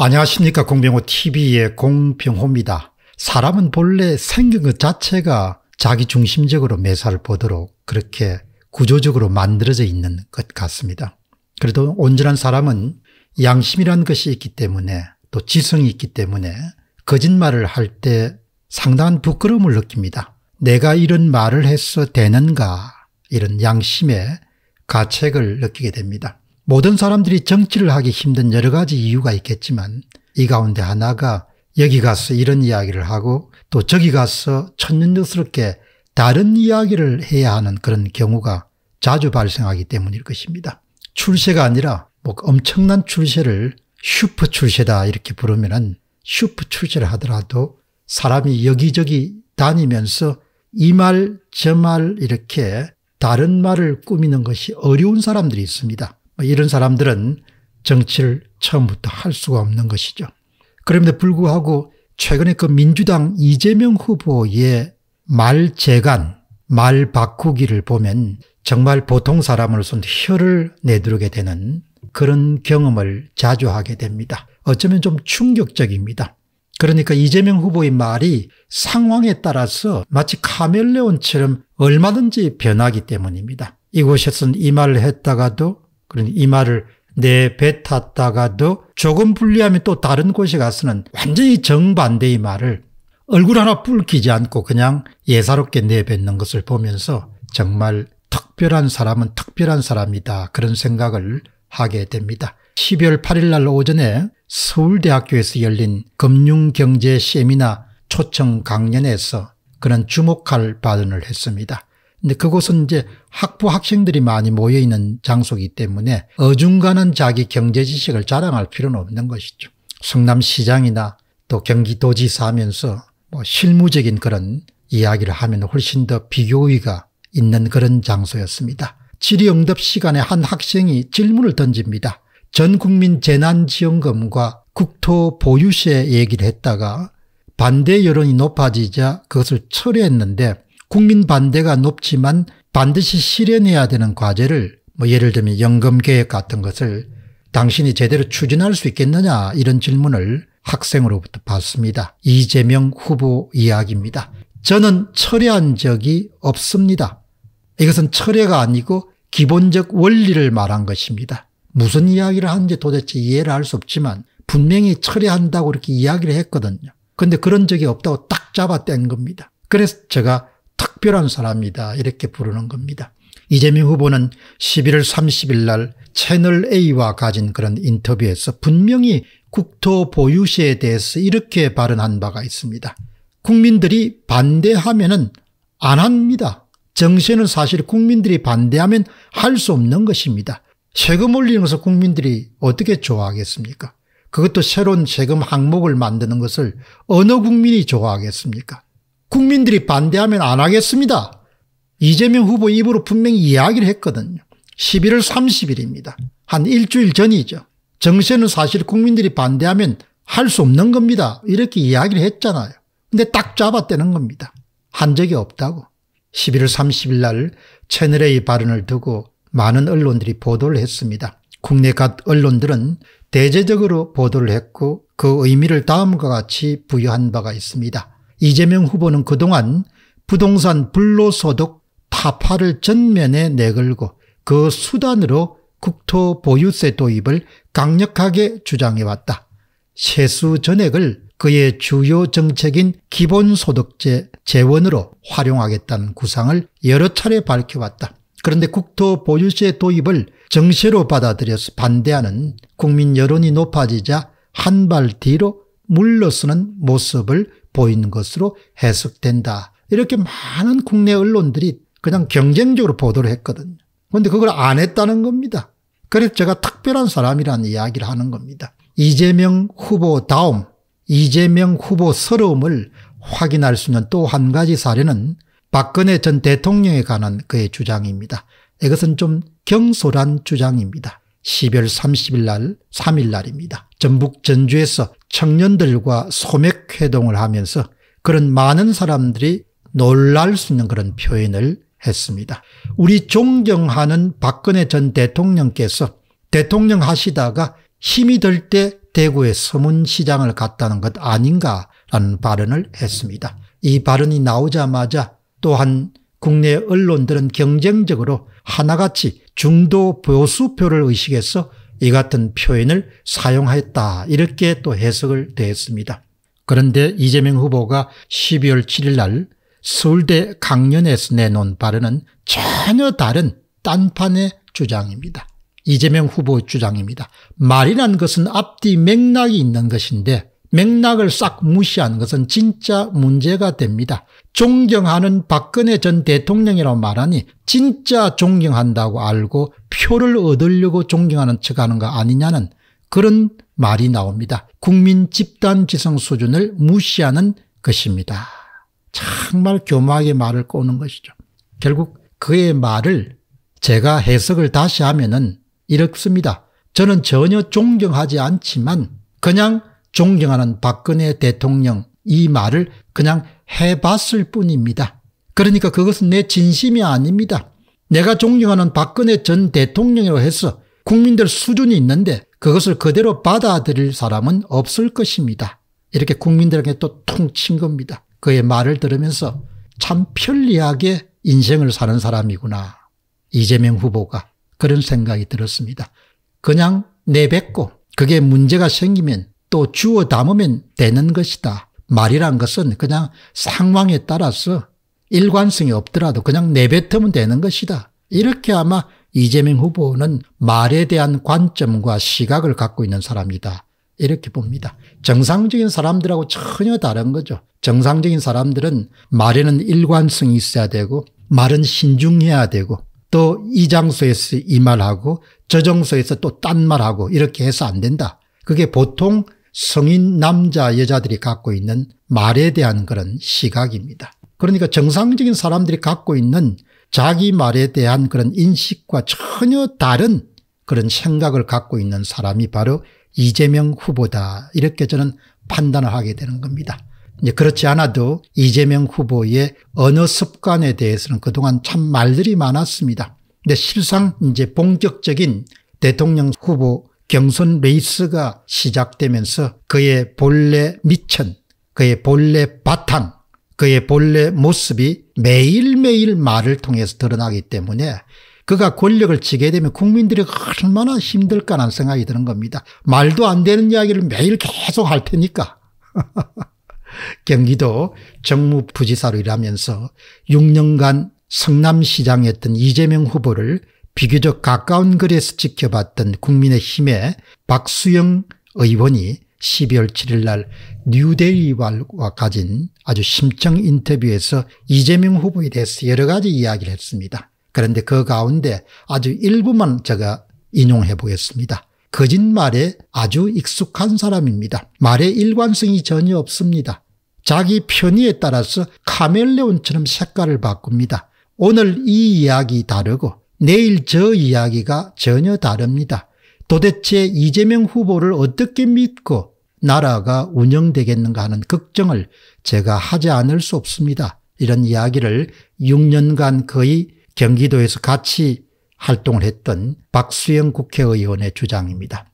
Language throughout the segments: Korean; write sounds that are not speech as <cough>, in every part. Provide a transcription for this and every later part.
안녕하십니까 공병호TV의 공병호입니다. 사람은 본래 생긴 것 자체가 자기중심적으로 매사를 보도록 그렇게 구조적으로 만들어져 있는 것 같습니다. 그래도 온전한 사람은 양심이라는 것이 있기 때문에 또 지성이 있기 때문에 거짓말을 할 때 상당한 부끄러움을 느낍니다. 내가 이런 말을 해서 되는가 이런 양심의 가책을 느끼게 됩니다. 모든 사람들이 정치를 하기 힘든 여러 가지 이유가 있겠지만 이 가운데 하나가 여기 가서 이런 이야기를 하고 또 저기 가서 천연스럽게 다른 이야기를 해야 하는 그런 경우가 자주 발생하기 때문일 것입니다. 출세가 아니라 뭐 엄청난 출세를 슈퍼 출세다 이렇게 부르면은 슈퍼 출세를 하더라도 사람이 여기저기 다니면서 이 말 저 말 이렇게 다른 말을 꾸미는 것이 어려운 사람들이 있습니다. 뭐 이런 사람들은 정치를 처음부터 할 수가 없는 것이죠. 그럼에도 불구하고 최근에 그 민주당 이재명 후보의 말 재간, 말 바꾸기를 보면 정말 보통 사람으로서는 혀를 내두르게 되는 그런 경험을 자주 하게 됩니다. 어쩌면 좀 충격적입니다. 그러니까 이재명 후보의 말이 상황에 따라서 마치 카멜레온처럼 얼마든지 변하기 때문입니다. 이곳에서는 이 말을 했다가도 그러니 이 말을 내배 탔다가도 조금 불리하면 또 다른 곳에 가서는 완전히 정반대의 말을 얼굴 하나 붉히지 않고 그냥 예사롭게 내뱉는 것을 보면서 정말 특별한 사람은 특별한 사람이다 그런 생각을 하게 됩니다. 12월 8일 날 오전에 서울대학교에서 열린 금융경제 세미나 초청 강연에서 그는 주목할 발언을 했습니다. 근데 그곳은 이제 학부 학생들이 많이 모여 있는 장소이기 때문에 어중간한 자기 경제 지식을 자랑할 필요는 없는 것이죠. 성남시장이나 또 경기도지사 하면서 뭐 실무적인 그런 이야기를 하면 훨씬 더 비교의가 있는 그런 장소였습니다. 질의응답 시간에 한 학생이 질문을 던집니다. 전 국민 재난지원금과 국토보유세 얘기를 했다가 반대 여론이 높아지자 그것을 철회했는데 국민 반대가 높지만 반드시 실현해야 되는 과제를 뭐 예를 들면 연금 계획 같은 것을 당신이 제대로 추진할 수 있겠느냐 이런 질문을 학생으로부터 받습니다. 이재명 후보 이야기입니다. 저는 철회한 적이 없습니다. 이것은 철회가 아니고 기본적 원리를 말한 것입니다. 무슨 이야기를 하는지 도대체 이해를 할 수 없지만 분명히 철회한다고 이렇게 이야기를 했거든요. 근데 그런 적이 없다고 딱 잡아뗀 겁니다. 그래서 제가 특별한 사람이다 이렇게 부르는 겁니다. 이재명 후보는 11월 30일 날 채널A와 가진 그런 인터뷰에서 분명히 국토 보유세에 대해서 이렇게 발언한 바가 있습니다. 국민들이 반대하면 안 합니다. 정세는 사실 국민들이 반대하면 할 수 없는 것입니다. 세금 올리는 것을 국민들이 어떻게 좋아하겠습니까? 그것도 새로운 세금 항목을 만드는 것을 어느 국민이 좋아하겠습니까? 국민들이 반대하면 안 하겠습니다. 이재명 후보 입으로 분명히 이야기를 했거든요. 11월 30일입니다. 한 일주일 전이죠. 정세는 사실 국민들이 반대하면 할 수 없는 겁니다. 이렇게 이야기를 했잖아요. 근데 딱 잡았다는 겁니다. 한 적이 없다고. 11월 30일 날 채널A 발언을 두고 많은 언론들이 보도를 했습니다. 국내 각 언론들은 대제적으로 보도를 했고 그 의미를 다음과 같이 부여한 바가 있습니다. 이재명 후보는 그동안 부동산 불로소득 타파를 전면에 내걸고 그 수단으로 국토 보유세 도입을 강력하게 주장해왔다. 세수 전액을 그의 주요 정책인 기본소득제 재원으로 활용하겠다는 구상을 여러 차례 밝혀왔다. 그런데 국토 보유세 도입을 정시로 받아들여서 반대하는 국민 여론이 높아지자 한 발 뒤로 물러서는 모습을 보인 것으로 해석된다. 이렇게 많은 국내 언론들이 그냥 경쟁적으로 보도를 했거든요. 그런데 그걸 안 했다는 겁니다. 그래서 제가 특별한 사람이라는 이야기를 하는 겁니다. 이재명 후보 다음, 이재명 후보 서러움을 확인할 수 있는 또 한 가지 사례는 박근혜 전 대통령에 관한 그의 주장입니다. 이것은 좀 경솔한 주장입니다. 12월 30일 날 3일 날입니다. 전북 전주에서 청년들과 소맥회동을 하면서 그런 많은 사람들이 놀랄 수 있는 그런 표현을 했습니다. 우리 존경하는 박근혜 전 대통령께서 대통령 하시다가 힘이 들 때 대구의 서문시장을 갔다는 것 아닌가라는 발언을 했습니다. 이 발언이 나오자마자 또한 국내 언론들은 경쟁적으로 하나같이 중도 보수표를 의식해서 이 같은 표현을 사용하였다 이렇게 또 해석을 되었습니다. 그런데 이재명 후보가 12월 7일 날 서울대 강연에서 내놓은 발언은 전혀 다른 딴판의 주장입니다. 이재명 후보 주장입니다. 말이란 것은 앞뒤 맥락이 있는 것인데 맥락을 싹 무시하는 것은 진짜 문제가 됩니다. 존경하는 박근혜 전 대통령이라고 말하니 진짜 존경한다고 알고 표를 얻으려고 존경하는 척하는 거 아니냐는 그런 말이 나옵니다. 국민 집단지성 수준을 무시하는 것입니다. 정말 교묘하게 말을 꼬는 것이죠. 결국 그의 말을 제가 해석을 다시 하면 은 이렇습니다. 저는 전혀 존경하지 않지만 그냥 존경하는 박근혜 대통령 이 말을 그냥 해봤을 뿐입니다. 그러니까 그것은 내 진심이 아닙니다. 내가 존경하는 박근혜 전 대통령이라고 해서 국민들 수준이 있는데 그것을 그대로 받아들일 사람은 없을 것입니다. 이렇게 국민들에게 또 통친 겁니다. 그의 말을 들으면서 참 편리하게 인생을 사는 사람이구나. 이재명 후보가 그런 생각이 들었습니다. 그냥 내뱉고 그게 문제가 생기면 또 주어 담으면 되는 것이다. 말이란 것은 그냥 상황에 따라서 일관성이 없더라도 그냥 내뱉으면 되는 것이다. 이렇게 아마 이재명 후보는 말에 대한 관점과 시각을 갖고 있는 사람이다. 이렇게 봅니다. 정상적인 사람들하고 전혀 다른 거죠. 정상적인 사람들은 말에는 일관성이 있어야 되고 말은 신중해야 되고 또 이 장소에서 이 말하고 저 장소에서 또 딴 말하고 이렇게 해서 안 된다. 그게 보통 성인 남자 여자들이 갖고 있는 말에 대한 그런 시각입니다. 그러니까 정상적인 사람들이 갖고 있는 자기 말에 대한 그런 인식과 전혀 다른 그런 생각을 갖고 있는 사람이 바로 이재명 후보다 이렇게 저는 판단을 하게 되는 겁니다. 이제 그렇지 않아도 이재명 후보의 언어 습관에 대해서는 그동안 참 말들이 많았습니다. 근데 실상 이제 본격적인 대통령 후보 경선 레이스가 시작되면서 그의 본래 미천, 그의 본래 바탕, 그의 본래 모습이 매일매일 말을 통해서 드러나기 때문에 그가 권력을 지게 되면 국민들이 얼마나 힘들까라는 생각이 드는 겁니다. 말도 안 되는 이야기를 매일 계속 할 테니까. <laughs> 경기도 정무부지사로 일하면서 6년간 성남시장이었던 이재명 후보를 비교적 가까운 거리에서 지켜봤던 국민의힘의 박수영 의원이 12월 7일 날 뉴데이와 가진 아주 심층 인터뷰에서 이재명 후보에 대해서 여러 가지 이야기를 했습니다. 그런데 그 가운데 아주 일부만 제가 인용해 보겠습니다. 거짓말에 아주 익숙한 사람입니다. 말에 일관성이 전혀 없습니다. 자기 편의에 따라서 카멜레온처럼 색깔을 바꿉니다. 오늘 이 이야기 다르고 내일 저 이야기가 전혀 다릅니다. 도대체 이재명 후보를 어떻게 믿고 나라가 운영되겠는가 하는 걱정을 제가 하지 않을 수 없습니다. 이런 이야기를 6년간 거의 경기도에서 같이 활동을 했던 박수영 국회의원의 주장입니다.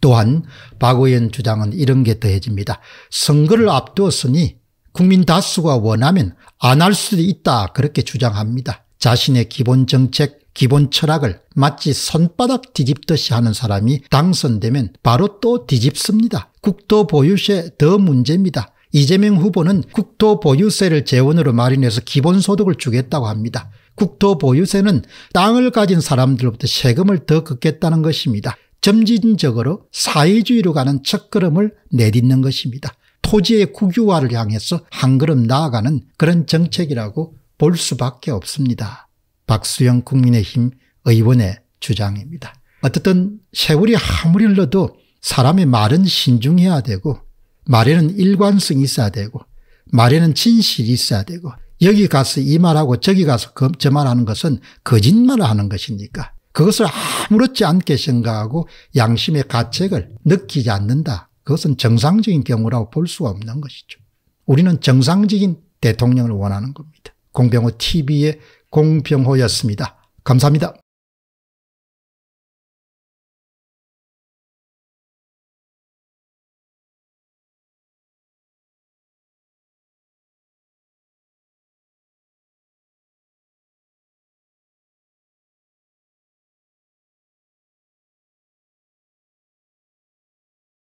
또한 박 의원 주장은 이런 게 더해집니다. 선거를 앞두었으니 국민 다수가 원하면 안 할 수도 있다 그렇게 주장합니다. 자신의 기본 정책 기본 철학을 마치 손바닥 뒤집듯이 하는 사람이 당선되면 바로 또 뒤집습니다. 국토보유세 더 문제입니다. 이재명 후보는 국토보유세를 재원으로 마련해서 기본소득을 주겠다고 합니다. 국토보유세는 땅을 가진 사람들로부터 세금을 더 걷겠다는 것입니다. 점진적으로 사회주의로 가는 첫걸음을 내딛는 것입니다. 토지의 국유화를 향해서 한 걸음 나아가는 그런 정책이라고 볼 수밖에 없습니다. 박수영 국민의힘 의원의 주장입니다. 어떻든 세월이 아무리 흘러도 사람의 말은 신중해야 되고 말에는 일관성이 있어야 되고 말에는 진실이 있어야 되고 여기 가서 이 말하고 저기 가서 그, 저 말하는 것은 거짓말을 하는 것이니까 그것을 아무렇지 않게 생각하고 양심의 가책을 느끼지 않는다. 그것은 정상적인 경우라고 볼 수가 없는 것이죠. 우리는 정상적인 대통령을 원하는 겁니다. 공병호 TV의 공병호였습니다. 감사합니다.